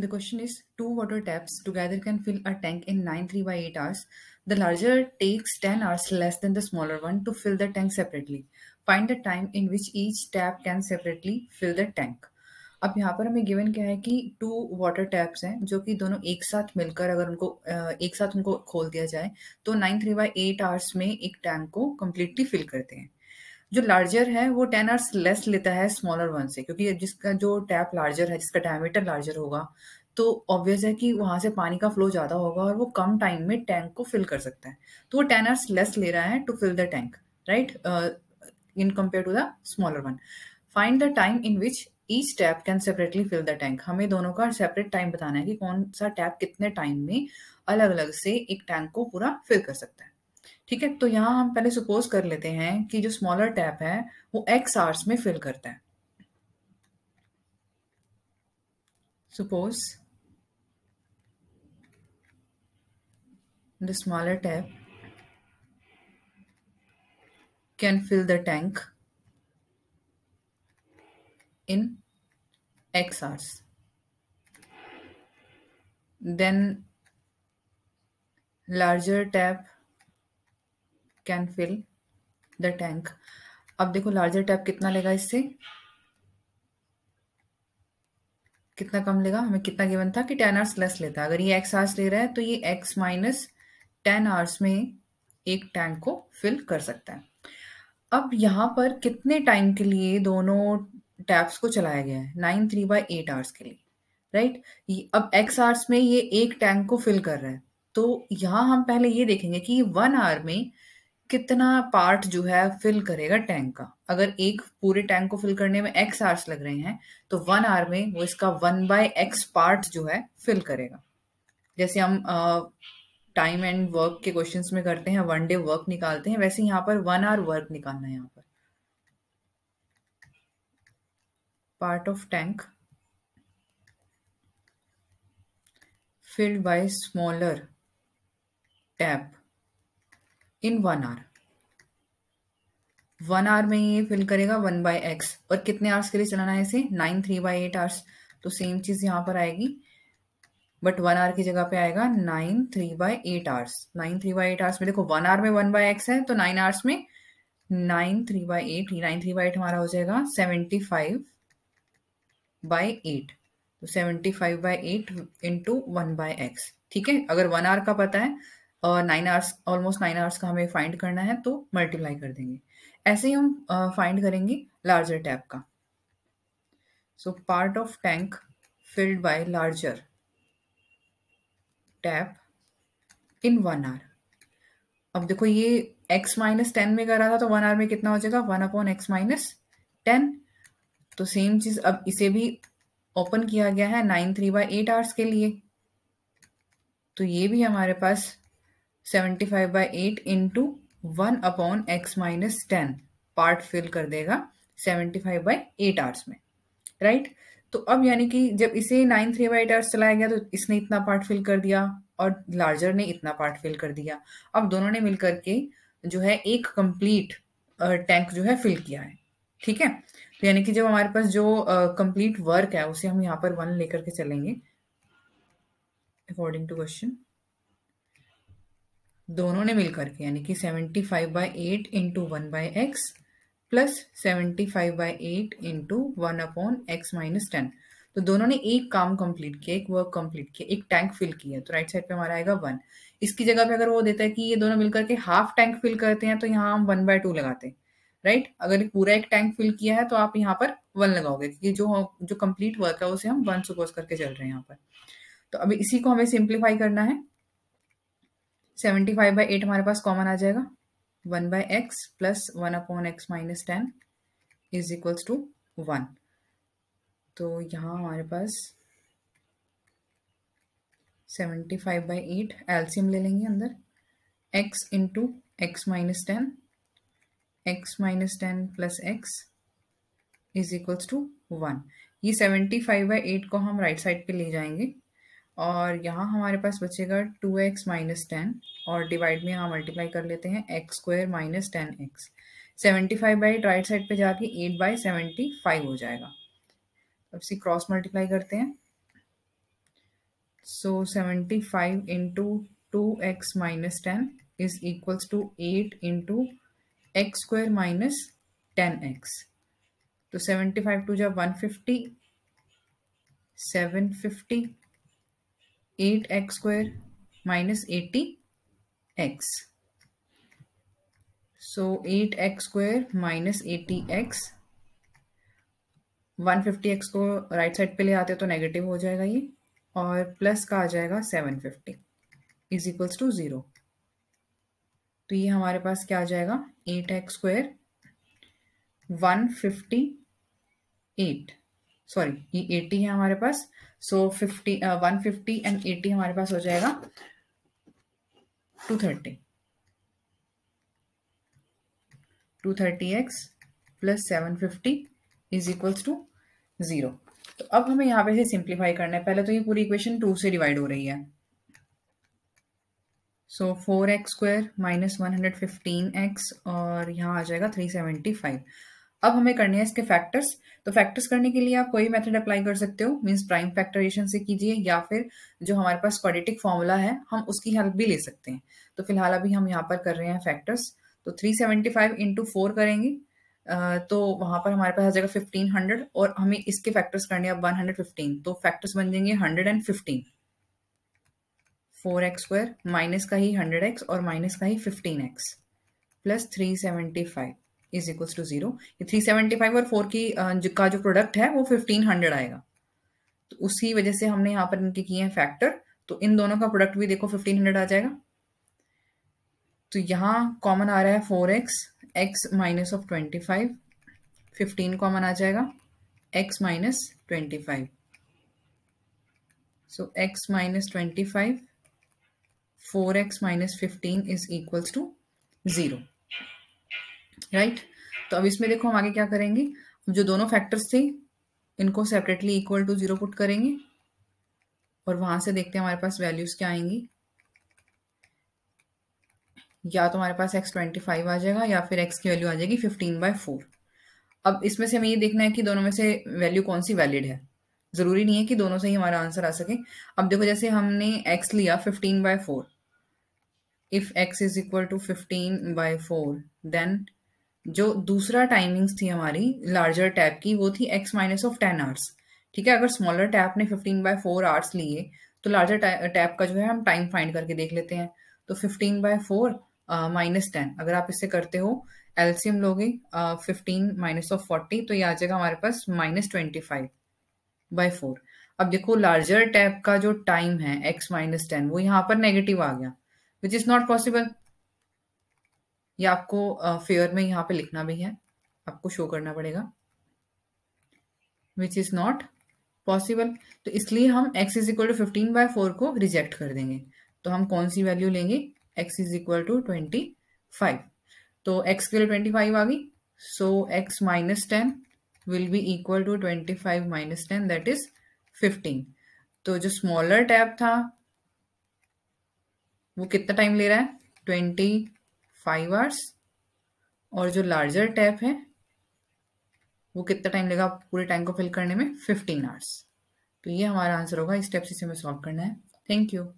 The question is two water taps together can fill a tank in 93 by 8 hours. The larger takes 10 hours less than the smaller one to fill the tank separately. Find the time in which each tap can separately fill the tank. अब यहाँ पर हमें given क्या है कि to water taps हैं जो कि दोनों एक साथ मिलकर अगर उनको एक साथ उनको खोल दिया जाए तो nine three by eight hours में एक टैंक को कम्प्लीटली फिल करते हैं जो लार्जर है वो टेन आवर्स लेस लेता है स्मॉलर वन से क्योंकि जिसका जो टैप लार्जर है जिसका डायमीटर लार्जर होगा तो ऑब्वियस है कि वहां से पानी का फ्लो ज़्यादा होगा और वो कम टाइम में टैंक को फिल कर सकता है तो वो टेन आवर्स लेस ले रहा है to fill the tank right in compare to the smaller one find the time in which each tap can separately fill the tank हमें दोनों का सेपरेट टाइम बताना है कि कौन सा टैप कितने टाइम में अलग अलग से एक टैंक को पूरा फिल कर सकता है ठीक है तो यहां हम पहले सपोज कर लेते हैं कि जो स्मॉलर टैप है वो एक्स आर्स में फिल करता है suppose the smaller tap can fill the tank in x hours then larger tap can fill the tank अब देखो लार्जर टैप कितना लेगा इससे कितना कम लेगा हमें कितना गिवन था कि टेन आवर्स लेस लेता है अगर ये एक्स आवर्स ले रहा है तो ये एक्स माइनस टेन आवर्स में एक टैंक को फिल कर सकता है अब यहाँ पर कितने टाइम के लिए दोनों टैप्स को चलाया गया है nine three by eight hours के लिए राइट अब एक्स आवर्स में ये एक टैंक को फिल कर रहा है तो यहाँ हम पहले ये देखेंगे कि वन आवर में कितना पार्ट जो है फिल करेगा टैंक का अगर एक पूरे टैंक को फिल करने में एक्स आवर्स लग रहे हैं तो वन आवर में वो इसका वन बाय एक्स पार्ट जो है फिल करेगा जैसे हम टाइम एंड वर्क के क्वेश्चन में करते हैं वन डे वर्क निकालते हैं वैसे यहाँ पर वन आवर वर्क निकालना है यहाँ पर part of tank filled by smaller tap in one R one R में ये फिल करेगा वन बाय एक्स और कितने आवर्स के लिए चलाना है इसे nine three by eight hours तो सेम चीज़ यहां पर आएगी बट वन आर की जगह पे आएगा nine three by eight hours nine three by eight hours में देखो वन आर में वन बाय एक्स है तो नाइन आवर्स में nine three by eight nine three by eight हमारा हो जाएगा सेवेंटी फाइव बाय एट तो seventy five by eight into one by x ठीक है अगर वन आर का पता है nine hours almost nine hours का हमें फाइंड करना है तो मल्टीप्लाई कर देंगे ऐसे ही हम फाइंड uh, करेंगे लार्जर टैप का so part of tank filled by larger tap in one R अब देखो ये एक्स माइनस टेन में करा था तो वन आर में कितना हो जाएगा one upon x minus ten तो सेम चीज अब इसे भी ओपन किया गया है nine three by eight hours के लिए तो ये भी हमारे पास seventy five by eight into one upon x minus ten part fill कर देगा seventy five by eight hours में राइट तो अब यानी कि जब इसे nine three by eight hours चलाया गया तो इसने इतना पार्ट फिल कर दिया और लार्जर ने इतना पार्ट फिल कर दिया अब दोनों ने मिलकर के जो है एक कंप्लीट टैंक जो है फिल किया है ठीक है तो यानी कि जब हमारे पास जो कंप्लीट वर्क है उसे हम यहाँ पर वन लेकर के चलेंगे अकॉर्डिंग टू क्वेश्चन दोनों ने मिलकर के यानी कि seventy five by eight into one by x plus seventy five by eight into one upon x minus ten तो दोनों ने एक काम कंप्लीट किया एक वर्क कंप्लीट किया एक टैंक फिल किया तो राइट साइड पे हमारा आएगा वन इसकी जगह पे अगर वो देता है कि ये दोनों मिलकर के हाफ टैंक फिल करते हैं तो यहाँ हम वन बाय टू लगाते हैं राइट अगर पूरा एक टैंक फिल किया है तो आप यहाँ पर वन लगाओगे क्योंकि जो जो कंप्लीट वर्क है उसे हम वन सपोज करके चल रहे हैं यहाँ पर तो अभी इसी को हमें सिंप्लीफाई करना है सेवेंटी फाइव बाई एट हमारे पास कॉमन आ जाएगा one by x plus one upon x minus ten is equals to one तो यहाँ हमारे पास seventy five by eight LCM ले लेंगे अंदर x into x minus ten x minus ten plus x is equals to one ये seventy five by eight को हम राइट right साइड पे ले जाएंगे और यहाँ हमारे पास बचेगा टू एक्स माइनस टेन और डिवाइड में यहाँ मल्टीप्लाई कर लेते हैं x square minus ten x seventy five by right side पे जाके एट बाई सेवेंटी फाइव हो जाएगा अब इसी क्रॉस मल्टीप्लाई करते हैं so seventy five into two x minus ten is equals to eight into x square minus ten x तो seventy five two जब one fifty seven fifty eight x square minus eighty x so eight x square minus eighty x one fifty x को right side पे ले आते तो negative हो जाएगा ये और प्लस का आ जाएगा seven fifty is equals to zero तो ये हमारे पास क्या आ जाएगा eight x square one fifty eight sorry ये एटी है हमारे पास so fifty one fifty and eighty हमारे पास हो जाएगा two thirty two thirty x plus seven fifty is equals to zero तो अब हमें यहाँ पे से सिंप्लीफाई करना है पहले तो ये पूरी इक्वेशन टू से डिवाइड हो रही है so four x square minus one hundred fifteen x और यहाँ आ जाएगा थ्री सेवेंटी फाइव अब हमें करने हैं इसके फैक्टर्स तो फैक्टर्स करने के लिए आप कोई मेथड अप्लाई कर सकते हो मींस प्राइम फैक्टराइजेशन से कीजिए या फिर जो हमारे पास क्वाड्रेटिक फॉर्मूला है हम उसकी हेल्प भी ले सकते हैं तो फिलहाल अभी हम यहाँ पर कर रहे हैं फैक्टर्स तो 375 सेवेंटी फाइव इंटू फोर करेंगे तो वहां पर हमारे पास आ जाएगा हंड्रेड और हमें इसके फैक्टर्स करने वन हंड्रेड फिफ्टीन तो फैक्टर्स बन जाएंगे hundred and fifteen four x square minus का ही हंड्रेड एक्स और माइनस का ही fifteen x plus three five is equals to zero three seventy five और फोर की का जो प्रोडक्ट है वो फिफ्टीन हंड्रेड आएगा तो उसी वजह से हमने यहाँ पर इनके किए हैं फैक्टर तो इन दोनों का प्रोडक्ट भी देखो फिफ्टीन हंड्रेड आ जाएगा तो यहाँ कॉमन आ रहा है four x x minus of twenty five fifteen common आ जाएगा x minus twenty five so x minus twenty five four x minus fifteen is equal to zero right right? तो अब इसमें देखो हम आगे क्या करेंगे जो दोनों फैक्टर्स थे इनको separately equal to zero put करेंगे और वहां से देखते हैं हमारे पास वैल्यूज क्या आएंगी या तो हमारे पास एक्स ट्वेंटी फाइव आ जाएगा या फिर एक्स की वैल्यू आ जाएगी फिफ्टीन बाय फोर अब इसमें से हमें ये देखना है कि दोनों में से वैल्यू कौन सी वैलिड है ज़रूरी नहीं है कि दोनों से ही हमारा आंसर आ सके अब देखो जैसे हमने एक्स लिया fifteen by four if x is equal to fifteen by four then जो दूसरा टाइमिंग्स थी हमारी लार्जर टैप की वो थी x minus of ten hours ठीक है अगर स्मॉलर टैप ने फिफ्टीन बाय फोर आवर्स लिए तो लार्जर टैप का जो है हम टाइम फाइंड करके देख लेते हैं तो fifteen by four minus ten अगर आप इससे करते हो एल्सियम लोगे फिफ्टीन माइनस ऑफ फोर्टी तो ये आ जाएगा हमारे पास minus twenty five by four अब देखो लार्जर टैप का जो टाइम है एक्स माइनस टेन वो यहाँ पर नेगेटिव आ गया विच इज़ नॉट पॉसिबल या आपको फेयर में यहाँ पे लिखना भी है आपको शो करना पड़ेगा विच इज नॉट पॉसिबल तो इसलिए हम x is equal to fifteen by four को रिजेक्ट कर देंगे तो हम कौन सी वैल्यू लेंगे x is equal to twenty five तो x के लिए ट्वेंटी फाइव आ गई सो x minus ten will be equal to twenty five minus ten that is fifteen तो जो स्मॉलर टैब था वो कितना टाइम ले रहा है ट्वेंटी फाइव आवर्स और जो लार्जर टैप है वो कितना टाइम लेगा पूरे टाइम को फिल करने में फिफ्टीन आवर्स तो ये हमारा आंसर होगा इस स्टेप इसे हमें सॉल्व करना है थैंक यू